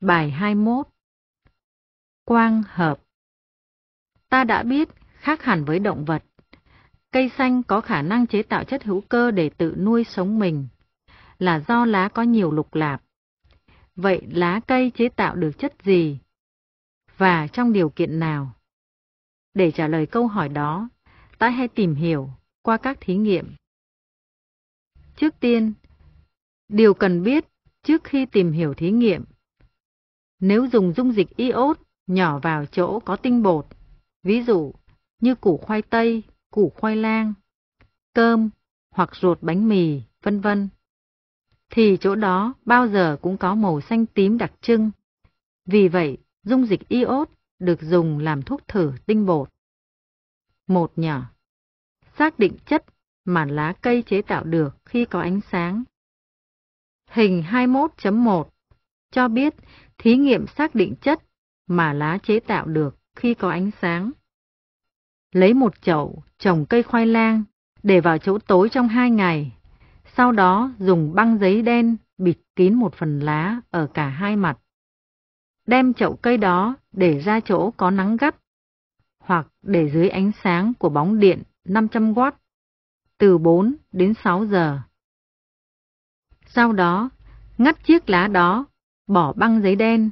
Bài 21 Quang hợp Ta đã biết, khác hẳn với động vật. Cây xanh có khả năng chế tạo chất hữu cơ để tự nuôi sống mình, là do lá có nhiều lục lạp. Vậy lá cây chế tạo được chất gì? Và trong điều kiện nào? Để trả lời câu hỏi đó, ta hãy tìm hiểu qua các thí nghiệm. Trước tiên, điều cần biết trước khi tìm hiểu thí nghiệm nếu dùng dung dịch iốt nhỏ vào chỗ có tinh bột, ví dụ như củ khoai tây, củ khoai lang, cơm hoặc ruột bánh mì, vân vân, thì chỗ đó bao giờ cũng có màu xanh tím đặc trưng. Vì vậy, dung dịch iốt được dùng làm thuốc thử tinh bột. Một nhỏ. Xác định chất mà lá cây chế tạo được khi có ánh sáng. Hình 21.1 cho biết thí nghiệm xác định chất mà lá chế tạo được khi có ánh sáng. Lấy một chậu trồng cây khoai lang để vào chỗ tối trong hai ngày, sau đó dùng băng giấy đen bịt kín một phần lá ở cả hai mặt. Đem chậu cây đó để ra chỗ có nắng gắt hoặc để dưới ánh sáng của bóng điện 500W từ 4 đến 6 giờ. Sau đó, ngắt chiếc lá đó bỏ băng giấy đen,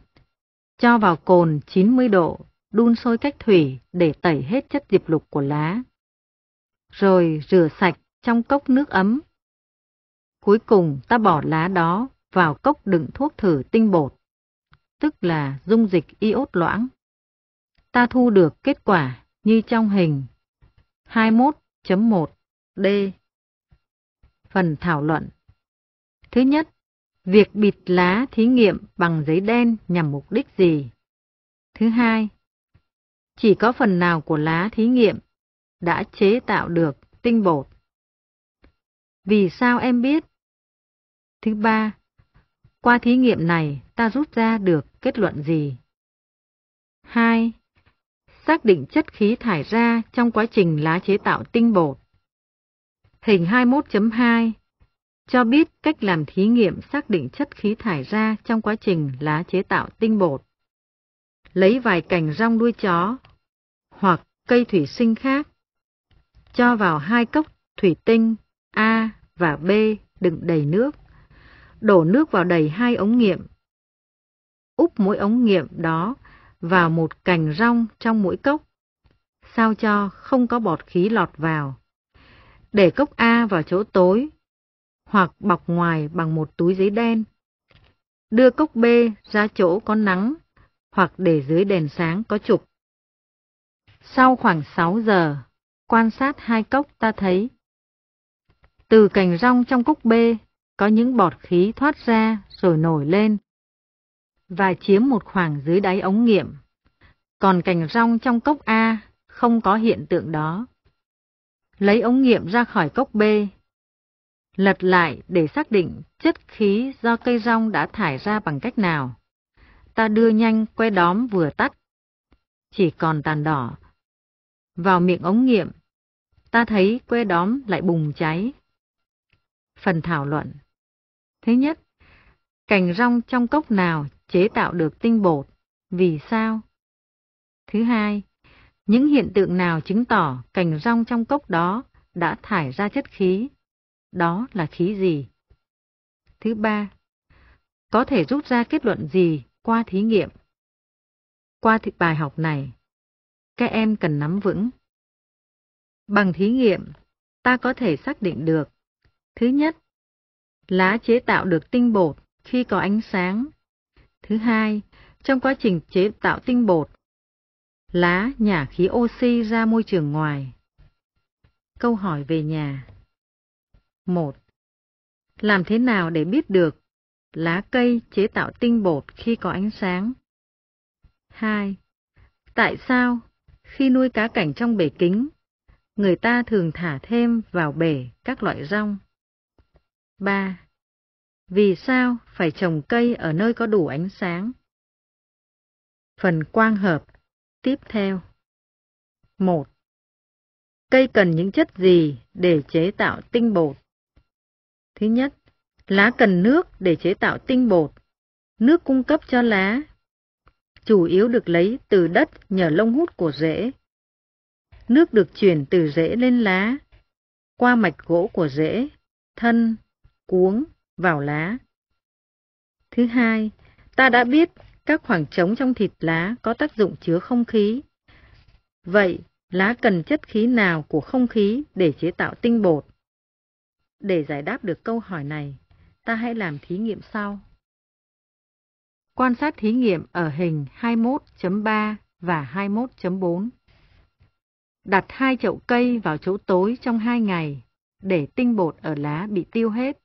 cho vào cồn 90 độ, đun sôi cách thủy để tẩy hết chất diệp lục của lá. Rồi rửa sạch trong cốc nước ấm. Cuối cùng ta bỏ lá đó vào cốc đựng thuốc thử tinh bột, tức là dung dịch iốt loãng. Ta thu được kết quả như trong hình 21.1D. Phần thảo luận Thứ nhất, Việc bịt lá thí nghiệm bằng giấy đen nhằm mục đích gì? Thứ hai, chỉ có phần nào của lá thí nghiệm đã chế tạo được tinh bột. Vì sao em biết? Thứ ba, qua thí nghiệm này ta rút ra được kết luận gì? Hai, Xác định chất khí thải ra trong quá trình lá chế tạo tinh bột. Hình 21.2 cho biết cách làm thí nghiệm xác định chất khí thải ra trong quá trình lá chế tạo tinh bột. Lấy vài cành rong đuôi chó hoặc cây thủy sinh khác, cho vào hai cốc thủy tinh A và B đựng đầy nước, đổ nước vào đầy hai ống nghiệm. Úp mỗi ống nghiệm đó vào một cành rong trong mỗi cốc, sao cho không có bọt khí lọt vào. Để cốc A vào chỗ tối hoặc bọc ngoài bằng một túi giấy đen. Đưa cốc B ra chỗ có nắng hoặc để dưới đèn sáng có trục. Sau khoảng 6 giờ, quan sát hai cốc ta thấy. Từ cành rong trong cốc B có những bọt khí thoát ra rồi nổi lên và chiếm một khoảng dưới đáy ống nghiệm. Còn cành rong trong cốc A không có hiện tượng đó. Lấy ống nghiệm ra khỏi cốc B lật lại để xác định chất khí do cây rong đã thải ra bằng cách nào. Ta đưa nhanh que đóm vừa tắt, chỉ còn tàn đỏ. Vào miệng ống nghiệm, ta thấy que đóm lại bùng cháy. Phần thảo luận Thứ nhất, cành rong trong cốc nào chế tạo được tinh bột, vì sao? Thứ hai, những hiện tượng nào chứng tỏ cành rong trong cốc đó đã thải ra chất khí? đó là khí gì. Thứ ba, có thể rút ra kết luận gì qua thí nghiệm? Qua bài học này, các em cần nắm vững. Bằng thí nghiệm, ta có thể xác định được, thứ nhất, lá chế tạo được tinh bột khi có ánh sáng. Thứ hai, trong quá trình chế tạo tinh bột, lá nhả khí oxy ra môi trường ngoài. Câu hỏi về nhà 1. Làm thế nào để biết được lá cây chế tạo tinh bột khi có ánh sáng? 2. Tại sao khi nuôi cá cảnh trong bể kính, người ta thường thả thêm vào bể các loại rong? 3. Vì sao phải trồng cây ở nơi có đủ ánh sáng? Phần quang hợp tiếp theo. 1. Cây cần những chất gì để chế tạo tinh bột? Thứ nhất, lá cần nước để chế tạo tinh bột. Nước cung cấp cho lá chủ yếu được lấy từ đất nhờ lông hút của rễ. Nước được chuyển từ rễ lên lá, qua mạch gỗ của rễ, thân, cuống, vào lá. Thứ hai, ta đã biết các khoảng trống trong thịt lá có tác dụng chứa không khí. Vậy, lá cần chất khí nào của không khí để chế tạo tinh bột? Để giải đáp được câu hỏi này, ta hãy làm thí nghiệm sau. Quan sát thí nghiệm ở hình 21.3 và 21.4. Đặt hai chậu cây vào chỗ tối trong hai ngày để tinh bột ở lá bị tiêu hết.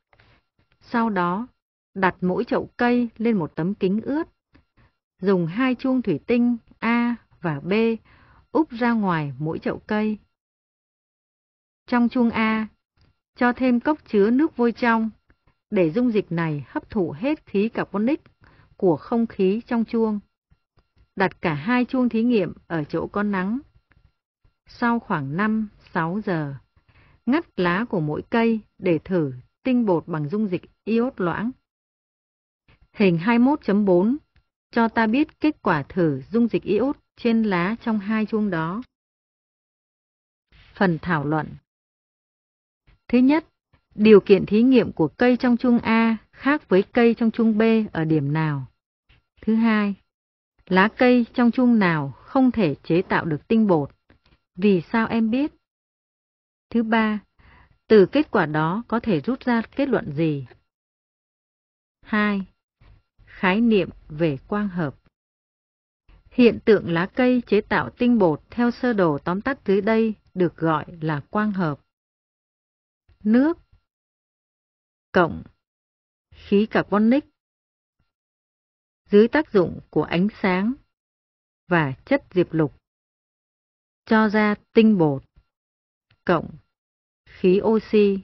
Sau đó, đặt mỗi chậu cây lên một tấm kính ướt. Dùng hai chuông thủy tinh A và B úp ra ngoài mỗi chậu cây. Trong chuông A cho thêm cốc chứa nước vôi trong để dung dịch này hấp thụ hết khí carbonic của không khí trong chuông. Đặt cả hai chuông thí nghiệm ở chỗ có nắng. Sau khoảng 5-6 giờ, ngắt lá của mỗi cây để thử tinh bột bằng dung dịch iốt loãng. Hình 21.4 cho ta biết kết quả thử dung dịch iốt trên lá trong hai chuông đó. Phần thảo luận Thứ nhất, điều kiện thí nghiệm của cây trong chung A khác với cây trong chung B ở điểm nào? Thứ hai, lá cây trong chung nào không thể chế tạo được tinh bột? Vì sao em biết? Thứ ba, từ kết quả đó có thể rút ra kết luận gì? hai Khái niệm về quang hợp Hiện tượng lá cây chế tạo tinh bột theo sơ đồ tóm tắt dưới đây được gọi là quang hợp nước cộng khí carbonic dưới tác dụng của ánh sáng và chất diệp lục cho ra tinh bột cộng khí oxy.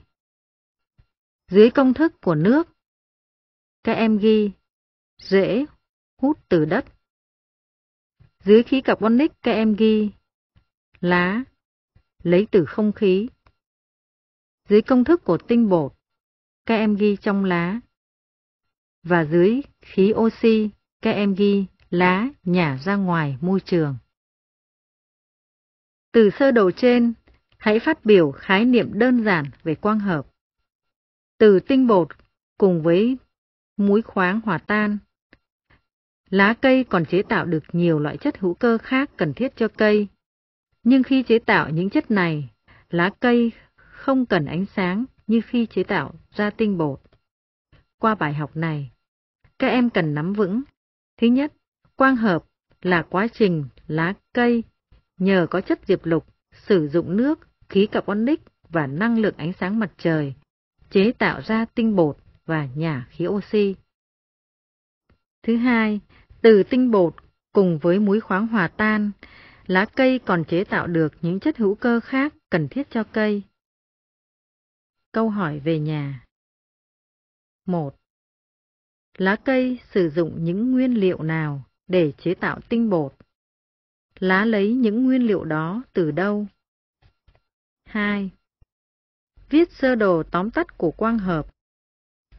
Dưới công thức của nước, các em ghi rễ hút từ đất. Dưới khí carbonic các em ghi lá lấy từ không khí dưới công thức của tinh bột, các em ghi trong lá. Và dưới khí oxy, các em ghi lá nhả ra ngoài môi trường. Từ sơ đồ trên, hãy phát biểu khái niệm đơn giản về quang hợp. Từ tinh bột cùng với muối khoáng hòa tan, lá cây còn chế tạo được nhiều loại chất hữu cơ khác cần thiết cho cây. Nhưng khi chế tạo những chất này, lá cây không cần ánh sáng như khi chế tạo ra tinh bột. Qua bài học này, các em cần nắm vững. Thứ nhất, quang hợp là quá trình lá cây nhờ có chất diệp lục sử dụng nước, khí carbonic và năng lượng ánh sáng mặt trời chế tạo ra tinh bột và nhả khí oxy. Thứ hai, từ tinh bột cùng với muối khoáng hòa tan, lá cây còn chế tạo được những chất hữu cơ khác cần thiết cho cây. Câu hỏi về nhà 1. Lá cây sử dụng những nguyên liệu nào để chế tạo tinh bột? Lá lấy những nguyên liệu đó từ đâu? 2. Viết sơ đồ tóm tắt của quang hợp.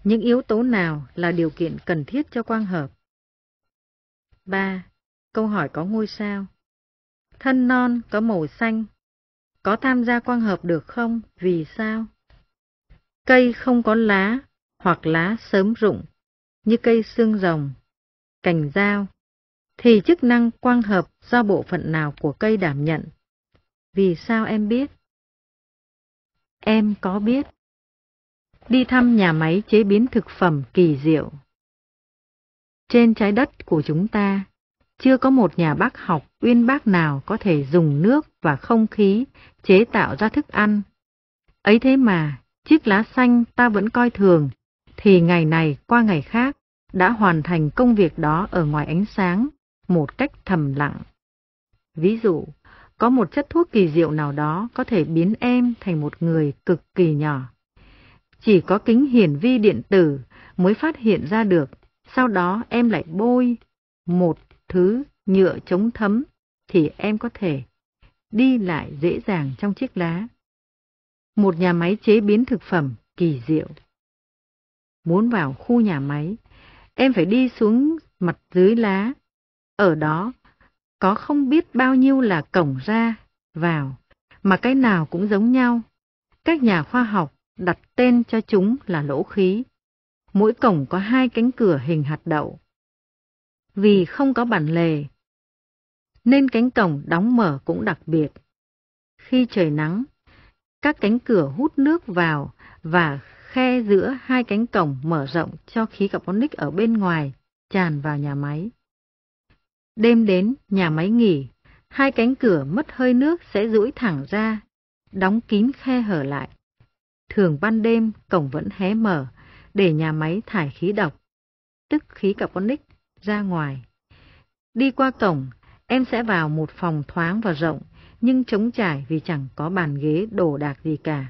Những yếu tố nào là điều kiện cần thiết cho quang hợp? 3. Câu hỏi có ngôi sao. Thân non có màu xanh. Có tham gia quang hợp được không? Vì sao? Cây không có lá hoặc lá sớm rụng như cây xương rồng, cành dao thì chức năng quang hợp do bộ phận nào của cây đảm nhận? Vì sao em biết? Em có biết. Đi thăm nhà máy chế biến thực phẩm kỳ diệu. Trên trái đất của chúng ta, chưa có một nhà bác học uyên bác nào có thể dùng nước và không khí chế tạo ra thức ăn. Ấy thế mà, chiếc lá xanh ta vẫn coi thường, thì ngày này qua ngày khác đã hoàn thành công việc đó ở ngoài ánh sáng, một cách thầm lặng. Ví dụ, có một chất thuốc kỳ diệu nào đó có thể biến em thành một người cực kỳ nhỏ. Chỉ có kính hiển vi điện tử mới phát hiện ra được, sau đó em lại bôi một thứ nhựa chống thấm thì em có thể đi lại dễ dàng trong chiếc lá một nhà máy chế biến thực phẩm kỳ diệu. Muốn vào khu nhà máy, em phải đi xuống mặt dưới lá. Ở đó có không biết bao nhiêu là cổng ra, vào, mà cái nào cũng giống nhau. Các nhà khoa học đặt tên cho chúng là lỗ khí. Mỗi cổng có hai cánh cửa hình hạt đậu. Vì không có bản lề, nên cánh cổng đóng mở cũng đặc biệt. Khi trời nắng, các cánh cửa hút nước vào và khe giữa hai cánh cổng mở rộng cho khí carbonic ở bên ngoài tràn vào nhà máy. Đêm đến, nhà máy nghỉ, hai cánh cửa mất hơi nước sẽ duỗi thẳng ra, đóng kín khe hở lại. Thường ban đêm, cổng vẫn hé mở để nhà máy thải khí độc, tức khí carbonic, ra ngoài. Đi qua cổng, em sẽ vào một phòng thoáng và rộng, nhưng trống trải vì chẳng có bàn ghế đổ đạc gì cả.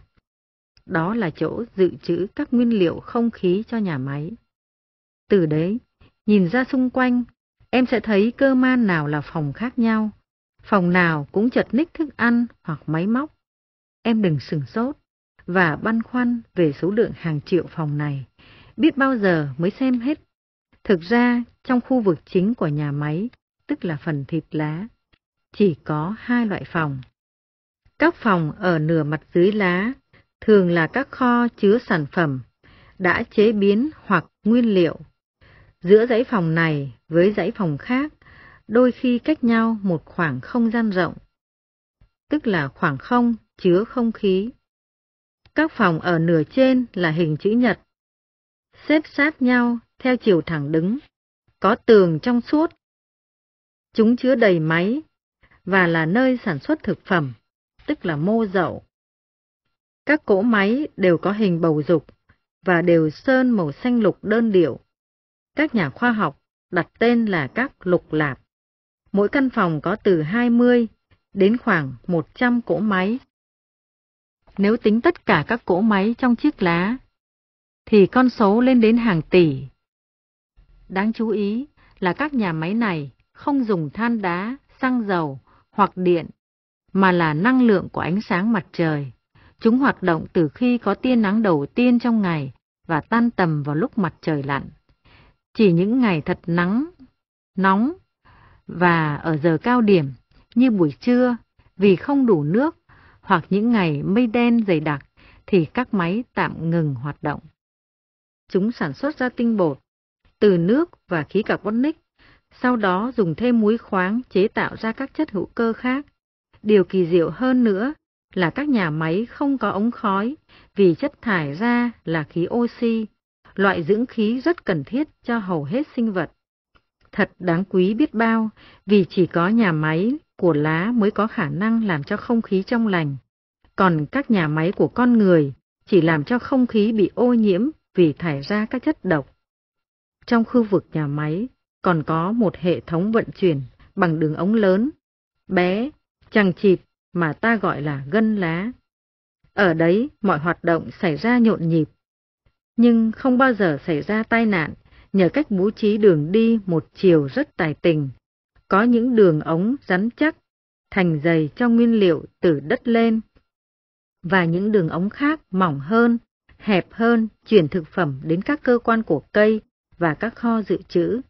Đó là chỗ dự trữ các nguyên liệu không khí cho nhà máy. Từ đấy, nhìn ra xung quanh, em sẽ thấy cơ man nào là phòng khác nhau, phòng nào cũng chật ních thức ăn hoặc máy móc. Em đừng sừng sốt và băn khoăn về số lượng hàng triệu phòng này, biết bao giờ mới xem hết. Thực ra, trong khu vực chính của nhà máy, tức là phần thịt lá, chỉ có hai loại phòng. Các phòng ở nửa mặt dưới lá thường là các kho chứa sản phẩm đã chế biến hoặc nguyên liệu. Giữa dãy phòng này với dãy phòng khác đôi khi cách nhau một khoảng không gian rộng, tức là khoảng không chứa không khí. Các phòng ở nửa trên là hình chữ nhật, xếp sát nhau theo chiều thẳng đứng, có tường trong suốt. Chúng chứa đầy máy và là nơi sản xuất thực phẩm, tức là mô dậu. Các cỗ máy đều có hình bầu dục và đều sơn màu xanh lục đơn điệu. Các nhà khoa học đặt tên là các lục lạp. Mỗi căn phòng có từ 20 đến khoảng 100 cỗ máy. Nếu tính tất cả các cỗ máy trong chiếc lá, thì con số lên đến hàng tỷ. Đáng chú ý là các nhà máy này không dùng than đá, xăng dầu hoặc điện, mà là năng lượng của ánh sáng mặt trời. Chúng hoạt động từ khi có tia nắng đầu tiên trong ngày và tan tầm vào lúc mặt trời lặn. Chỉ những ngày thật nắng, nóng và ở giờ cao điểm như buổi trưa vì không đủ nước hoặc những ngày mây đen dày đặc thì các máy tạm ngừng hoạt động. Chúng sản xuất ra tinh bột từ nước và khí carbonic sau đó dùng thêm muối khoáng chế tạo ra các chất hữu cơ khác. Điều kỳ diệu hơn nữa là các nhà máy không có ống khói vì chất thải ra là khí oxy, loại dưỡng khí rất cần thiết cho hầu hết sinh vật. Thật đáng quý biết bao vì chỉ có nhà máy của lá mới có khả năng làm cho không khí trong lành, còn các nhà máy của con người chỉ làm cho không khí bị ô nhiễm vì thải ra các chất độc. Trong khu vực nhà máy, còn có một hệ thống vận chuyển bằng đường ống lớn, bé, chằng chịt mà ta gọi là gân lá. Ở đấy mọi hoạt động xảy ra nhộn nhịp, nhưng không bao giờ xảy ra tai nạn nhờ cách bố trí đường đi một chiều rất tài tình. Có những đường ống rắn chắc, thành dày cho nguyên liệu từ đất lên, và những đường ống khác mỏng hơn, hẹp hơn chuyển thực phẩm đến các cơ quan của cây và các kho dự trữ.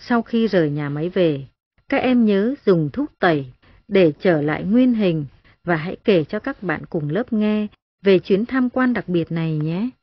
Sau khi rời nhà máy về, các em nhớ dùng thuốc tẩy để trở lại nguyên hình và hãy kể cho các bạn cùng lớp nghe về chuyến tham quan đặc biệt này nhé.